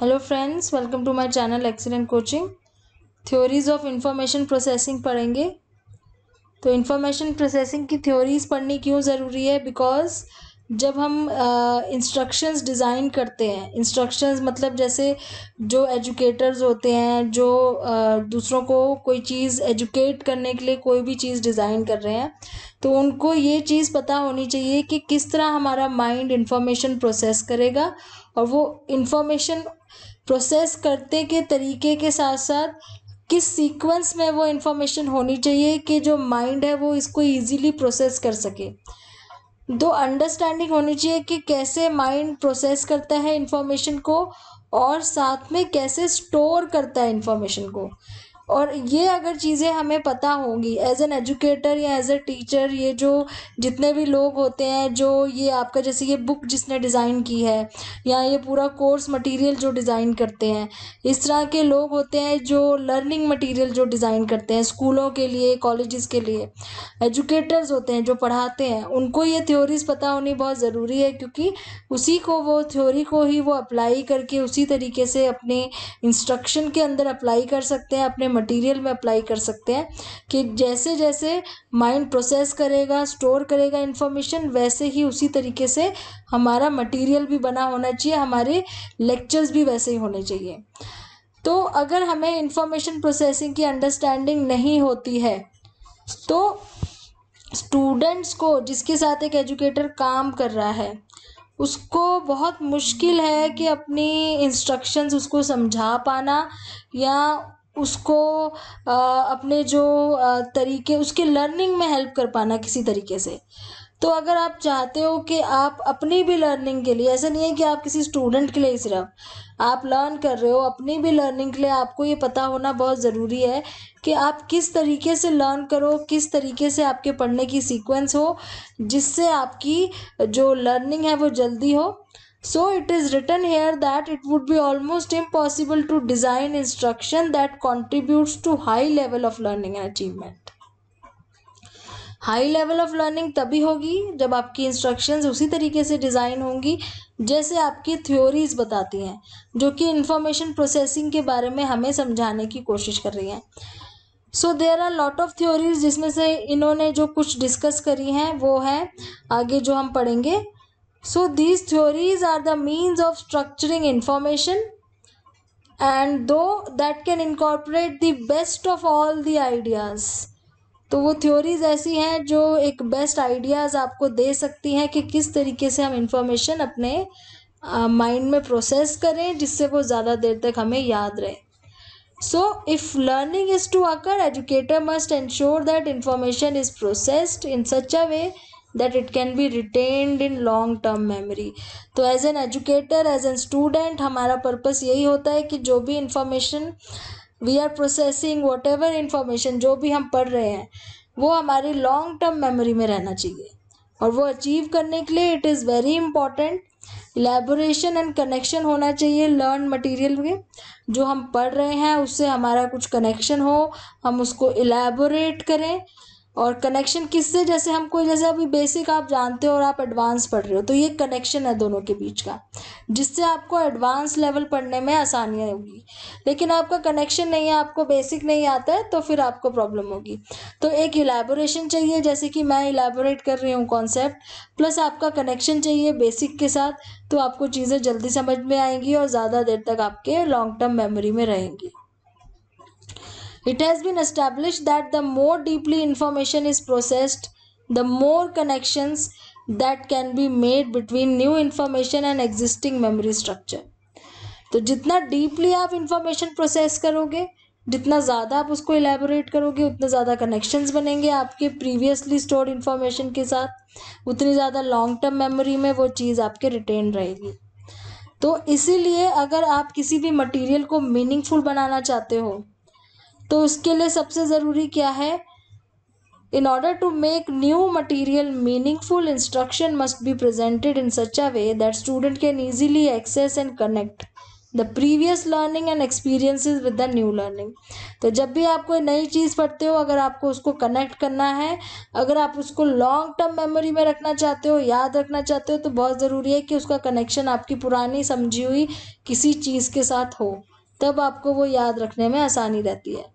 Hello friends welcome to my channel excellent coaching theories of information processing पढ़ेंगे तो information processing की theories पढ़नी क्यों ज़रूरी है बिकॉज जब हम इंस्ट्रक्शंस uh, डिज़ाइन करते हैं इंस्ट्रक्शंस मतलब जैसे जो एजुकेटर्स होते हैं जो uh, दूसरों को कोई चीज़ एजुकेट करने के लिए कोई भी चीज़ डिज़ाइन कर रहे हैं तो उनको ये चीज़ पता होनी चाहिए कि किस तरह हमारा माइंड इंफॉर्मेशन प्रोसेस करेगा और वो इंफॉर्मेशन प्रोसेस करते के तरीके के साथ साथ किस सीक्वेंस में वो इन्फॉर्मेशन होनी चाहिए कि जो माइंड है वो इसको ईजिली प्रोसेस कर सके दो अंडरस्टैंडिंग होनी चाहिए कि कैसे माइंड प्रोसेस करता है इन्फॉर्मेशन को और साथ में कैसे स्टोर करता है इन्फॉर्मेशन को और ये अगर चीज़ें हमें पता होंगी एज एन एजुकेटर या एज ए टीचर ये जो जितने भी लोग होते हैं जो ये आपका जैसे ये बुक जिसने डिज़ाइन की है या ये पूरा कोर्स मटेरियल जो डिज़ाइन करते हैं इस तरह के लोग होते हैं जो लर्निंग मटेरियल जो डिज़ाइन करते हैं स्कूलों के लिए कॉलेजेस के लिए एजुकेटर्स होते हैं जो पढ़ाते हैं उनको ये थ्योरीज पता होनी बहुत ज़रूरी है क्योंकि उसी को वो थ्योरी को ही वो अप्लाई करके उसी तरीके से अपने इंस्ट्रक्शन के अंदर अप्लाई कर सकते हैं अपने मटेरियल में अप्लाई कर सकते हैं कि जैसे जैसे माइंड प्रोसेस करेगा स्टोर करेगा इन्फॉर्मेशन वैसे ही उसी तरीके से हमारा मटेरियल भी बना होना चाहिए हमारे लेक्चर्स भी वैसे ही होने चाहिए तो अगर हमें इन्फॉर्मेशन प्रोसेसिंग की अंडरस्टैंडिंग नहीं होती है तो स्टूडेंट्स को जिसके साथ एक एजुकेटर काम कर रहा है उसको बहुत मुश्किल है कि अपनी इंस्ट्रक्शंस उसको समझा पाना या उसको अपने जो तरीके उसके लर्निंग में हेल्प कर पाना किसी तरीके से तो अगर आप चाहते हो कि आप अपनी भी लर्निंग के लिए ऐसा नहीं है कि आप किसी स्टूडेंट के लिए सिर्फ आप लर्न कर रहे हो अपनी भी लर्निंग के लिए आपको ये पता होना बहुत ज़रूरी है कि आप किस तरीके से लर्न करो किस तरीके से आपके पढ़ने की सीक्वेंस हो जिससे आपकी जो लर्निंग है वो जल्दी हो So it is written here that it would be almost impossible to design instruction that contributes to high level of learning and achievement. High level of learning तभी होगी जब आपकी इंस्ट्रक्शंस उसी तरीके से डिज़ाइन होंगी जैसे आपकी थ्योरीज बताती हैं जो कि इंफॉर्मेशन प्रोसेसिंग के बारे में हमें समझाने की कोशिश कर रही हैं so there are lot of theories जिसमें से इन्होंने जो कुछ डिस्कस करी हैं वो है आगे जो हम पढ़ेंगे So these theories are the means of structuring information and though that can incorporate the best of all the ideas तो वो थ्योरीज ऐसी हैं जो एक बेस्ट आइडियाज़ आपको दे सकती हैं कि किस तरीके से हम इंफॉर्मेशन अपने माइंड में प्रोसेस करें जिससे वो ज़्यादा देर तक हमें याद रहे so if learning is to occur educator must ensure that information is processed in such a way that it can be retained in long term memory तो as an educator as an student हमारा purpose यही होता है कि जो भी information we are processing whatever information जो भी हम पढ़ रहे हैं वो हमारी लॉन्ग टर्म मेमोरी में रहना चाहिए और वो अचीव करने के लिए it is very important elaboration and connection होना चाहिए लर्न मटेरियल में जो हम पढ़ रहे हैं उससे हमारा कुछ कनेक्शन हो हम उसको इलेबोरेट करें और कनेक्शन किससे जैसे हमको जैसे अभी बेसिक आप जानते हो और आप एडवांस पढ़ रहे हो तो ये कनेक्शन है दोनों के बीच का जिससे आपको एडवांस लेवल पढ़ने में आसानियाँ होगी लेकिन आपका कनेक्शन नहीं है आपको बेसिक नहीं आता है तो फिर आपको प्रॉब्लम होगी तो एक इलेबोरेशन चाहिए जैसे कि मैं इलेबोरेट कर रही हूँ कॉन्सेप्ट प्लस आपका कनेक्शन चाहिए बेसिक के साथ तो आपको चीज़ें जल्दी समझ में आएंगी और ज़्यादा देर तक आपके लॉन्ग टर्म मेमोरी में रहेंगी It has been established that the more deeply information is processed, the more connections that can be made between new information and existing memory structure. तो जितना डीपली आप इंफॉर्मेशन प्रोसेस करोगे जितना ज़्यादा आप उसको इलेबोरेट करोगे उतना ज़्यादा कनेक्शंस बनेंगे आपके प्रीवियसली स्टोर्ड इन्फॉर्मेशन के साथ उतनी ज़्यादा लॉन्ग टर्म मेमोरी में वो चीज़ आपके रिटेन रहेगी तो इसीलिए अगर आप किसी भी मटेरियल को मीनिंगफुल बनाना चाहते हो तो इसके लिए सबसे ज़रूरी क्या है in order to make new material meaningful instruction must be presented in such a way that student can easily access and connect the previous learning and experiences with the new learning तो जब भी आप कोई नई चीज़ पढ़ते हो अगर आपको उसको कनेक्ट करना है अगर आप उसको लॉन्ग टर्म मेमोरी में रखना चाहते हो याद रखना चाहते हो तो बहुत ज़रूरी है कि उसका कनेक्शन आपकी पुरानी समझी हुई किसी चीज़ के साथ हो तब आपको वो याद रखने में आसानी रहती है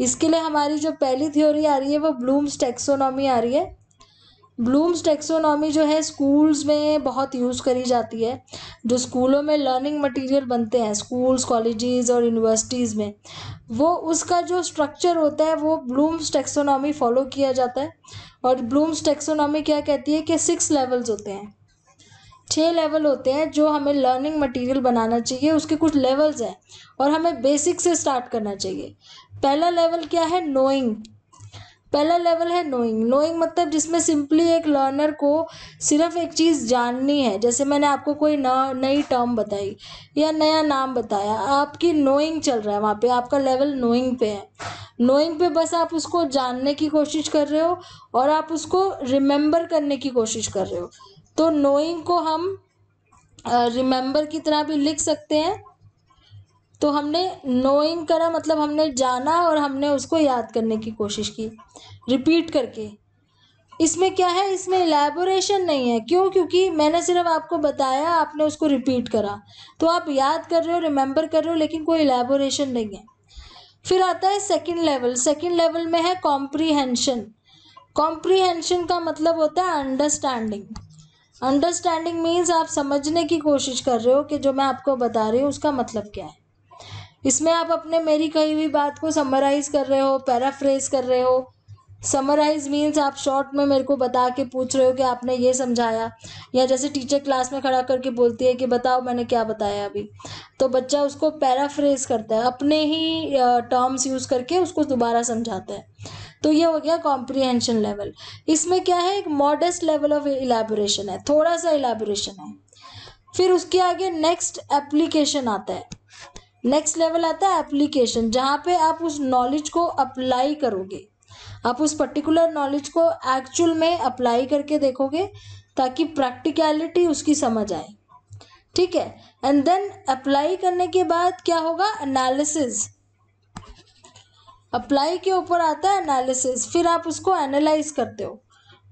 इसके लिए हमारी जो पहली थ्योरी आ रही है वो ब्लूम्स टेक्सोनॉमी आ रही है ब्लूम्स टेक्सोनॉमी जो है स्कूल्स में बहुत यूज़ करी जाती है जो स्कूलों में लर्निंग मटेरियल बनते हैं स्कूल्स कॉलेजेस और यूनिवर्सिटीज़ में वो उसका जो स्ट्रक्चर होता है वो ब्लूम्स टेक्सोनॉमी फॉलो किया जाता है और ब्लूम्स टेक्सोनॉमी क्या कहती है कि सिक्स लेवल्स होते हैं छः लेवल होते हैं जो हमें लर्निंग मटेरियल बनाना चाहिए उसके कुछ लेवल्स हैं और हमें बेसिक से स्टार्ट करना चाहिए पहला लेवल क्या है नोइंग पहला लेवल है नोइंग नोइंग मतलब जिसमें सिंपली एक लर्नर को सिर्फ एक चीज़ जाननी है जैसे मैंने आपको कोई नई टर्म बताई या नया नाम बताया आपकी नोइंग चल रहा है वहाँ पे आपका लेवल नोइंग पे है नोइंग पे बस आप उसको जानने की कोशिश कर रहे हो और आप उसको रिमेंबर करने की कोशिश कर रहे हो तो नोइंग को हम रिमेंबर uh, की तरह भी लिख सकते हैं तो हमने नोइंग करा मतलब हमने जाना और हमने उसको याद करने की कोशिश की रिपीट करके इसमें क्या है इसमें एलेबोरेशन नहीं है क्यों क्योंकि मैंने सिर्फ आपको बताया आपने उसको रिपीट करा तो आप याद कर रहे हो रिमेंबर कर रहे हो लेकिन कोई एलेबोरेशन नहीं है फिर आता है सेकंड लेवल सेकंड लेवल में है कॉम्प्रीहेंशन कॉम्प्रीहेंशन का मतलब होता है अंडरस्टैंडिंग अंडरस्टैंडिंग मीन्स आप समझने की कोशिश कर रहे हो कि जो मैं आपको बता रही हूँ उसका मतलब क्या है इसमें आप अपने मेरी कही हुई बात को समराइज़ कर रहे हो पैराफ्रेज कर रहे हो समराइज मीन्स आप शॉर्ट में मेरे को बता के पूछ रहे हो कि आपने ये समझाया या जैसे टीचर क्लास में खड़ा करके बोलती है कि बताओ मैंने क्या बताया अभी तो बच्चा उसको पैराफ्रेज करता है अपने ही टर्म्स यूज़ करके उसको दोबारा समझाता है तो ये हो गया कॉम्प्रिहेंशन लेवल इसमें क्या है एक मॉडेस्ट लेवल ऑफ इलेबोरेशन है थोड़ा सा इलेबोरेशन है फिर उसके आगे नेक्स्ट एप्लीकेशन आता है नेक्स्ट लेवल आता है एप्लीकेशन जहाँ पे आप उस नॉलेज को अप्लाई करोगे आप उस पर्टिकुलर नॉलेज को एक्चुअल में अप्लाई करके देखोगे ताकि प्रैक्टिकलिटी उसकी समझ आए ठीक है एंड देन अप्लाई करने के बाद क्या होगा एनालिसिस अप्लाई के ऊपर आता है एनालिसिस फिर आप उसको एनालाइज करते हो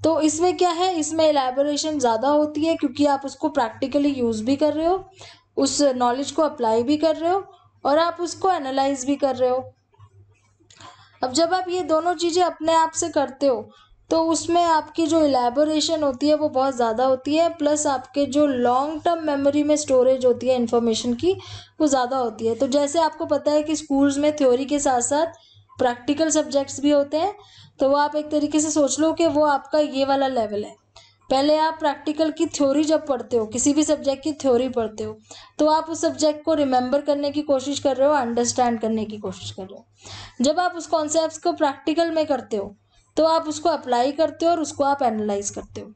तो इसमें क्या है इसमें एलेबोरेशन ज़्यादा होती है क्योंकि आप उसको प्रैक्टिकली यूज़ भी कर रहे हो उस नॉलेज को अप्लाई भी कर रहे हो और आप उसको एनालाइज भी कर रहे हो अब जब आप ये दोनों चीज़ें अपने आप से करते हो तो उसमें आपकी जो एलेबोरेशन होती है वो बहुत ज़्यादा होती है प्लस आपके जो लॉन्ग टर्म मेमोरी में स्टोरेज होती है इन्फॉर्मेशन की वो ज़्यादा होती है तो जैसे आपको पता है कि स्कूल्स में थ्योरी के साथ साथ प्रैक्टिकल सब्जेक्ट्स भी होते हैं तो वो आप एक तरीके से सोच लो कि वो आपका ये वाला लेवल है पहले आप प्रैक्टिकल की थ्योरी जब पढ़ते हो किसी भी सब्जेक्ट की थ्योरी पढ़ते हो तो आप उस सब्जेक्ट को रिमेंबर करने की कोशिश कर रहे हो अंडरस्टैंड करने की कोशिश कर रहे हो जब आप उस कॉन्सेप्ट को प्रैक्टिकल में करते हो तो आप उसको अप्लाई करते हो और उसको आप एनालाइज करते हो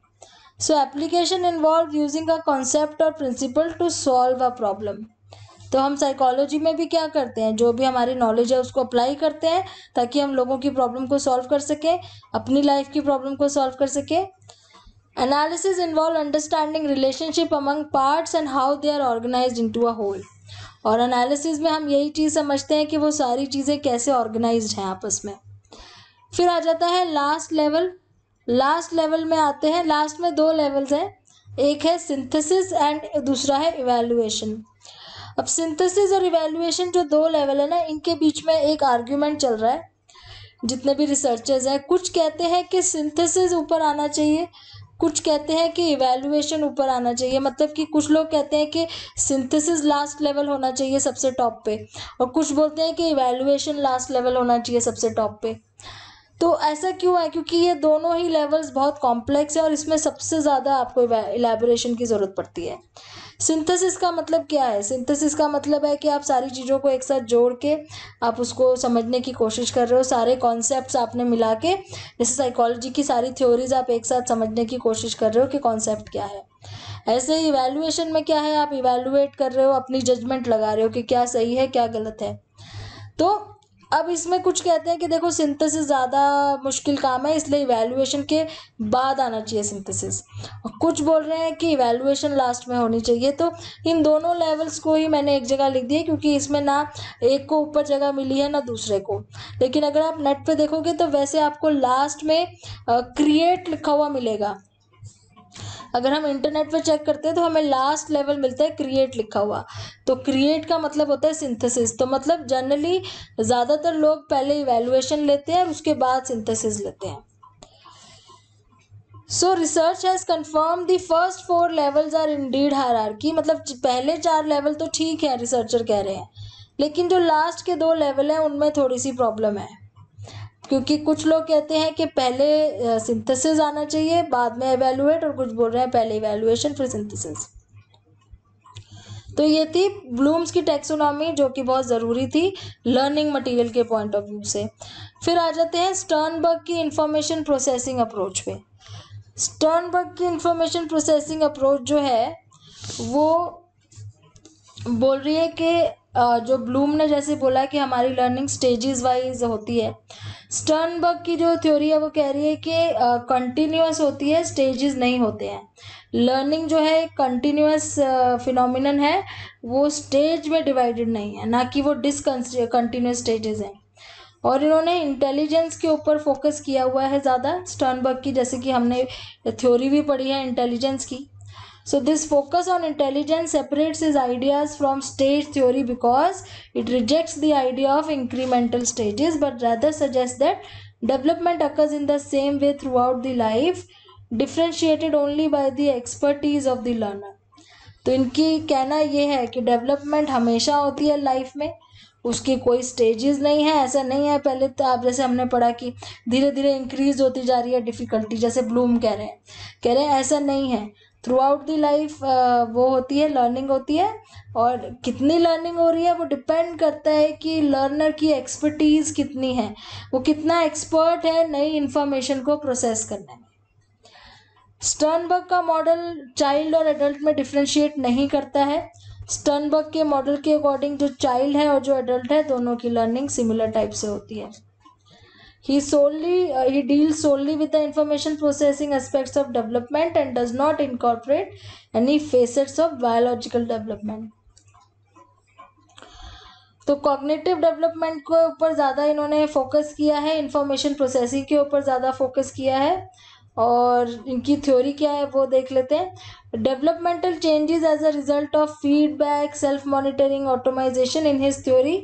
so application involve using a concept और principle to solve a problem तो हम साइकोलॉजी में भी क्या करते हैं जो भी हमारी नॉलेज है उसको अप्लाई करते हैं ताकि हम लोगों की प्रॉब्लम को सॉल्व कर सकें अपनी लाइफ की प्रॉब्लम को सॉल्व कर सकें analysis involve understanding relationship among parts and how they are organise into a whole और एनालिसिस में हम यही चीज़ समझते हैं कि वो सारी चीज़ें कैसे ऑर्गेनाइज हैं आपस में फिर आ जाता है लास्ट लेवल लास्ट लेवल में आते हैं लास्ट में दो लेवल्स हैं एक है सिंथेसिस एंड दूसरा है इवेल्युएशन अब सिंथेसिस और इवेल्युएशन जो दो लेवल है ना इनके बीच में एक आर्ग्यूमेंट चल रहा है जितने भी रिसर्चर्स हैं कुछ कहते हैं कि सिंथेसिस ऊपर आना चाहिए कुछ कहते हैं कि इवेल्युएशन ऊपर आना चाहिए मतलब कि कुछ लोग कहते हैं कि सिंथेसिस लास्ट लेवल होना चाहिए सबसे टॉप पे और कुछ बोलते हैं कि इवेल्युएशन लास्ट लेवल होना चाहिए सबसे टॉप पे तो ऐसा क्यों है क्योंकि ये दोनों ही लेवल्स बहुत कॉम्प्लेक्स है और इसमें सबसे ज़्यादा आपको इलेबोरेशन की ज़रूरत पड़ती है सिंथेसिस का मतलब क्या है सिंथेसिस का मतलब है कि आप सारी चीज़ों को एक साथ जोड़ के आप उसको समझने की कोशिश कर रहे हो सारे कॉन्सेप्ट आपने मिला के जैसे साइकोलॉजी की सारी थ्योरीज आप एक साथ समझने की कोशिश कर रहे हो कि कॉन्सेप्ट क्या है ऐसे इवेलुएशन में क्या है आप इवेलुएट कर रहे हो अपनी जजमेंट लगा रहे हो कि क्या सही है क्या गलत है तो अब इसमें कुछ कहते हैं कि देखो सिंथेसिस ज़्यादा मुश्किल काम है इसलिए इवेलुएशन के बाद आना चाहिए सिंथेसिस कुछ बोल रहे हैं कि इवैल्यूएशन लास्ट में होनी चाहिए तो इन दोनों लेवल्स को ही मैंने एक जगह लिख दिया क्योंकि इसमें ना एक को ऊपर जगह मिली है ना दूसरे को लेकिन अगर आप नेट पर देखोगे तो वैसे आपको लास्ट में क्रिएट लिखा हुआ मिलेगा अगर हम इंटरनेट पर चेक करते हैं तो हमें लास्ट लेवल मिलता है क्रिएट लिखा हुआ तो क्रिएट का मतलब होता है सिंथेसिस तो मतलब जनरली ज़्यादातर लोग पहले इवेलुएशन लेते हैं और उसके बाद सिंथेसिस लेते हैं so research has confirm the first four levels are indeed की मतलब पहले चार लेवल तो ठीक है रिसर्चर कह रहे हैं लेकिन जो लास्ट के दो लेवल हैं उनमें थोड़ी सी प्रॉब्लम है क्योंकि कुछ लोग कहते हैं कि पहले सिंथेसिस आना चाहिए बाद में एवेलुएट और कुछ बोल रहे हैं पहले इवेलुएशन फिर सिंथेसिस तो ये थी ब्लूम्स की टेक्सोनॉमी जो कि बहुत ज़रूरी थी लर्निंग मटेरियल के पॉइंट ऑफ व्यू से फिर आ जाते हैं स्टर्नबर्ग की इंफॉर्मेशन प्रोसेसिंग अप्रोच पे स्टर्नबर्ग की इंफॉर्मेशन प्रोसेसिंग अप्रोच जो है वो बोल रही है कि जो ब्लूम ने जैसे बोला कि हमारी लर्निंग स्टेजेस वाइज होती है स्टर्नबर्ग की जो थ्योरी है वो कह रही है कि कंटिन्यूस uh, होती है स्टेजेस नहीं होते हैं लर्निंग जो है कंटिन्यूस फिनोमिनन uh, है वो स्टेज में डिवाइडेड नहीं है ना कि वो कंटिन्यूस स्टेजेस हैं और इन्होंने इंटेलिजेंस के ऊपर फोकस किया हुआ है ज़्यादा स्टर्नबर्ग की जैसे कि हमने थ्योरी भी पढ़ी है इंटेलिजेंस की So this focus on intelligence separates his ideas from stage theory because it rejects the idea of incremental stages but rather suggests that development occurs in the same way throughout the life differentiated only by the expertise of the learner तो इनकी कहना ये है कि development हमेशा होती है life में उसकी कोई स्टेजेस नहीं है ऐसा नहीं है पहले तो आप जैसे हमने पढ़ा कि धीरे धीरे इंक्रीज होती जा रही है डिफ़िकल्टी जैसे ब्लूम कह रहे हैं कह रहे हैं ऐसा नहीं है थ्रू आउट दी लाइफ वो होती है लर्निंग होती है और कितनी लर्निंग हो रही है वो डिपेंड करता है कि लर्नर की एक्सपर्टीज़ कितनी है वो कितना एक्सपर्ट है नई इन्फॉर्मेशन को प्रोसेस करने में स्टर्नबर्ग का मॉडल चाइल्ड और एडल्ट में डिफ्रेंशिएट नहीं करता है स्टनबर्ग के मॉडल के अकॉर्डिंग जो चाइल्ड है और जो एडल्ट है दोनों की लर्निंग सिमिलर टाइप से होती है ही सोनली ही deal solely with the information processing aspects of development and does not incorporate any facets of biological development तो कॉग्निटिव डेवलपमेंट के ऊपर ज़्यादा इन्होंने फोकस किया है इन्फॉर्मेशन प्रोसेसिंग के ऊपर ज़्यादा फोकस किया है और इनकी थ्योरी क्या है वो देख लेते हैं developmental changes as a result of feedback self monitoring automatisation in his theory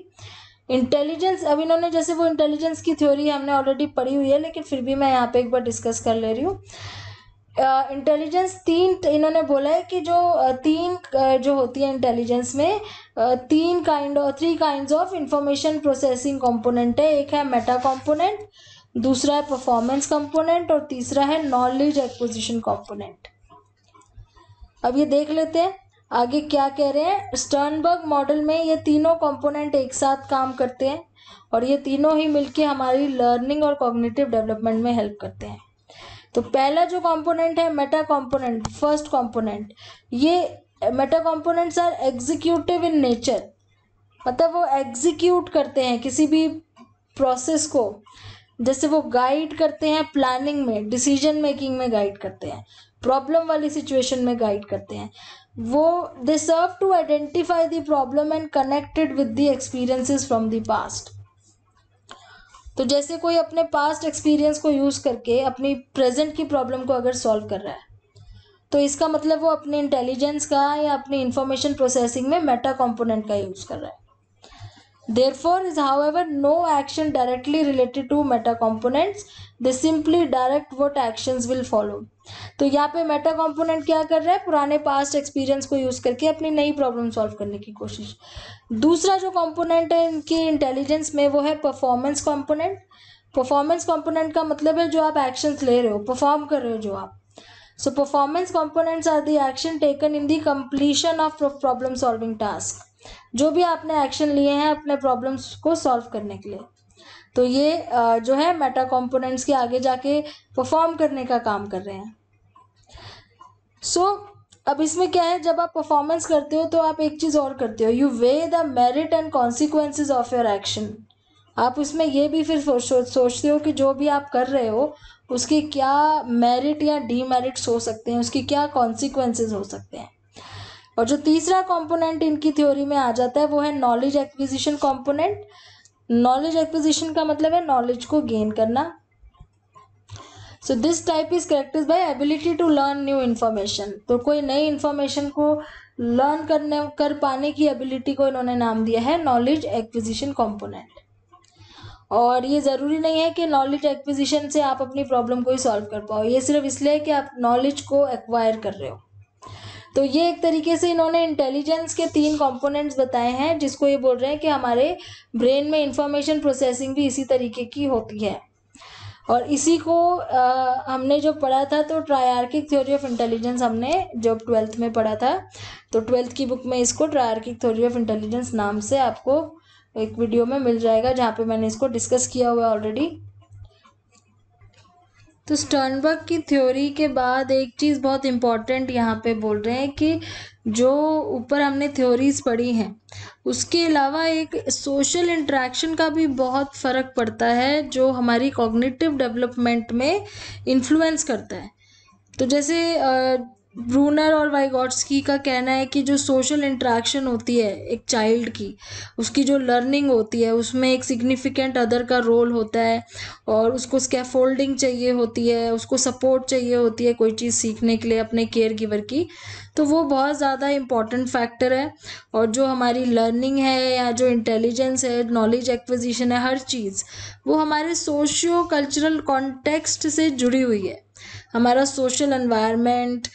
intelligence अब इन्होंने जैसे वो इंटेलिजेंस की थ्योरी हमने ऑलरेडी पढ़ी हुई है लेकिन फिर भी मैं यहाँ पे एक बार डिस्कस कर ले रही हूँ इंटेलिजेंस uh, तीन इन्होंने बोला है कि जो तीन जो होती है इंटेलिजेंस में तीन kind three kind of information processing component है एक है मेटा कंपोनेंट दूसरा है परफॉर्मेंस कंपोनेंट और तीसरा है नॉलेज एक्विजिशन कंपोनेंट अब ये देख लेते हैं आगे क्या कह रहे हैं स्टर्नबर्ग मॉडल में ये तीनों कंपोनेंट एक साथ काम करते हैं और ये तीनों ही मिलके हमारी लर्निंग और कॉग्निटिव डेवलपमेंट में हेल्प करते हैं तो पहला जो कंपोनेंट है मेटा कंपोनेंट फर्स्ट कंपोनेंट ये meta components are executive in nature मतलब वो एग्जीक्यूट करते हैं किसी भी प्रोसेस को जैसे वो गाइड करते हैं प्लानिंग में डिसीजन मेकिंग में गाइड करते हैं प्रॉब्लम वाली सिचुएशन में गाइड करते हैं वो they serve to identify the problem and connected with the experiences from the past तो जैसे कोई अपने पास्ट एक्सपीरियंस को यूज़ करके अपनी प्रेजेंट की प्रॉब्लम को अगर सॉल्व कर रहा है तो इसका मतलब वो अपने इंटेलिजेंस का या अपनी इंफॉर्मेशन प्रोसेसिंग में मेटा कंपोनेंट का यूज़ कर रहा है Therefore is however no action directly related to meta components. They simply direct what actions will follow. तो यहाँ पे मेटा कॉम्पोनेंट क्या कर रहा है पुराने पास्ट एक्सपीरियंस को यूज़ करके अपनी नई प्रॉब्लम सॉल्व करने की कोशिश दूसरा जो कॉम्पोनेंट है इनकी इंटेलिजेंस में वो है परफॉर्मेंस कॉम्पोनेंट परफॉर्मेंस कॉम्पोनेंट का मतलब है जो आप एक्शंस ले रहे हो परफॉर्म कर रहे हो जो आप so performance components are the action taken in the completion of problem solving task जो भी आपने एक्शन लिए हैं अपने प्रॉब्लम्स को सॉल्व करने के लिए तो ये जो है मेटा कंपोनेंट्स के आगे जाके परफॉर्म करने का काम कर रहे हैं सो so, अब इसमें क्या है जब आप परफॉर्मेंस करते हो तो आप एक चीज़ और करते हो you weigh the merit and consequences of your action आप उसमें ये भी फिर सोचते हो कि जो भी आप कर रहे हो उसके क्या मेरिट या डीमेरिट्स हो सकते हैं उसके क्या कॉन्सिक्वेंसेज हो सकते हैं और जो तीसरा कंपोनेंट इनकी थ्योरी में आ जाता है वो है knowledge acquisition component knowledge acquisition का मतलब है नॉलेज को गेन करना so this type is correct by ability to learn new information तो कोई नई इन्फॉर्मेशन को लर्न करने कर पाने की एबिलिटी को इन्होंने नाम दिया है नॉलेज एक्विजिशन कॉम्पोनेंट और ये ज़रूरी नहीं है कि नॉलेज एक्विजिशन से आप अपनी प्रॉब्लम को ही सॉल्व कर पाओ ये सिर्फ इसलिए कि आप नॉलेज को एक्वायर कर रहे हो तो ये एक तरीके से इन्होंने इंटेलिजेंस के तीन कंपोनेंट्स बताए हैं जिसको ये बोल रहे हैं कि हमारे ब्रेन में इंफॉर्मेशन प्रोसेसिंग भी इसी तरीके की होती है और इसी को आ, हमने जो पढ़ा था तो ट्रायार्किक थ्योरी ऑफ इंटेलिजेंस हमने जब ट्वेल्थ में पढ़ा था तो ट्वेल्थ की बुक में इसको ट्रायार्किक थ्योरी ऑफ इंटेलिजेंस नाम से आपको एक वीडियो में मिल जाएगा जहाँ पे मैंने इसको डिस्कस किया हुआ ऑलरेडी तो स्टर्नबर्ग की थ्योरी के बाद एक चीज़ बहुत इम्पॉर्टेंट यहाँ पे बोल रहे हैं कि जो ऊपर हमने थ्योरीज पढ़ी हैं उसके अलावा एक सोशल इंट्रैक्शन का भी बहुत फ़र्क पड़ता है जो हमारी कॉग्निटिव डेवलपमेंट में इन्फ्लुएंस करता है तो जैसे ब्रूनर और वाइगॉट्सकी का कहना है कि जो सोशल इंट्रैक्शन होती है एक चाइल्ड की उसकी जो लर्निंग होती है उसमें एक सिग्निफिकेंट अदर का रोल होता है और उसको स्कैफोल्डिंग चाहिए होती है उसको सपोर्ट चाहिए होती है कोई चीज़ सीखने के लिए अपने केयर गिवर की तो वो बहुत ज़्यादा इम्पॉर्टेंट फैक्टर है और जो हमारी लर्निंग है या जो इंटेलिजेंस है नॉलेज एक्विजिशन है हर चीज़ वो हमारे सोशियो कल्चरल कॉन्टेक्स्ट से जुड़ी हुई है हमारा सोशल एनवायरनमेंट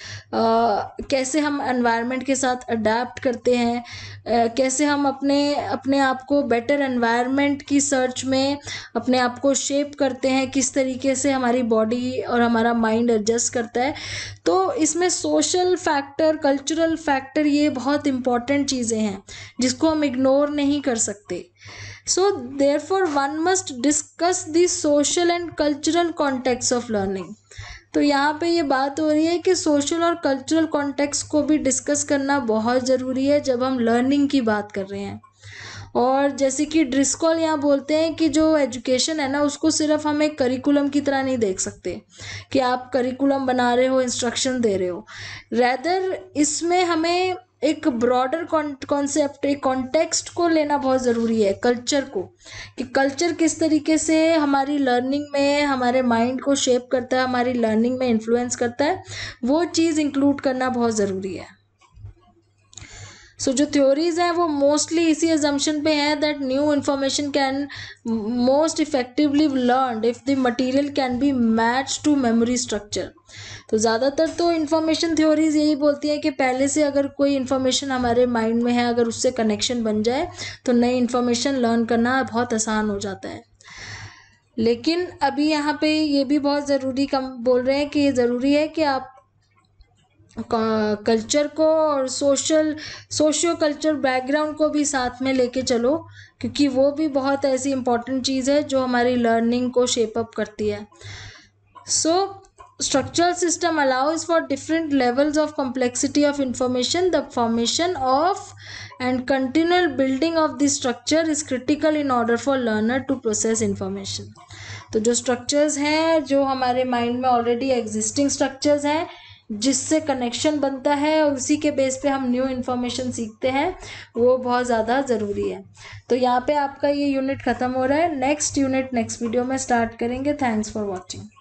कैसे हम एनवायरनमेंट के साथ अडाप्ट करते हैं आ, कैसे हम अपने अपने आप को बेटर एनवायरनमेंट की सर्च में अपने आप को शेप करते हैं किस तरीके से हमारी बॉडी और हमारा माइंड एडजस्ट करता है तो इसमें सोशल फैक्टर और कल्चरल फैक्टर ये बहुत इंपॉर्टेंट चीज़ें हैं जिसको हम इग्नोर नहीं कर सकते so therefore one must discuss the social and cultural context of learning तो यहाँ पे ये बात हो रही है कि सोशल और कल्चरल कॉन्टेक्स को भी डिस्कस करना बहुत ज़रूरी है जब हम लर्निंग की बात कर रहे हैं और जैसे कि ड्रिस्कॉल यहाँ बोलते हैं कि जो एजुकेशन है ना उसको सिर्फ हम एक करिकुलम की तरह नहीं देख सकते कि आप करिकुलम बना रहे हो इंस्ट्रक्शन दे रहे हो रैदर इसमें हमें एक ब्रॉडर कॉन्सेप्ट एक कॉन्टेक्स्ट को लेना बहुत ज़रूरी है कल्चर को कि कल्चर किस तरीके से हमारी लर्निंग में हमारे माइंड को शेप करता है हमारी लर्निंग में इन्फ्लुएंस करता है वो चीज़ इंक्लूड करना बहुत ज़रूरी है सो so, जो थ्योरीज हैं वो मोस्टली इसी एजम्पन पे है that new information can most effectively learn if the material can be match to memory structure तो ज़्यादातर तो इन्फॉर्मेशन थ्योरीज यही बोलती हैं कि पहले से अगर कोई इन्फॉर्मेशन हमारे माइंड में है अगर उससे कनेक्शन बन जाए तो नई इन्फॉर्मेशन लर्न करना बहुत आसान हो जाता है लेकिन अभी यहाँ पे ये भी बहुत ज़रूरी कम बोल रहे हैं कि ज़रूरी है कि आप कल्चर को और सोशल सोशियो कल्चर बैकग्राउंड को भी साथ में लेके चलो क्योंकि वो भी बहुत ऐसी इंपॉर्टेंट चीज़ है जो हमारी लर्निंग को शेप अप करती है so structural system allows for different levels of complexity of information the formation of and continual building of this structure is critical in order for learner to process information तो जो structures हैं जो हमारे mind में already existing structures हैं जिससे connection बनता है और उसी के बेस पे हम न्यू इन्फॉर्मेशन सीखते हैं वो बहुत ज़्यादा ज़रूरी है तो यहाँ पे आपका ये यूनिट ख़त्म हो रहा है नेक्स्ट यूनिट नेक्स्ट वीडियो में स्टार्ट करेंगे थैंक्स फॉर वॉचिंग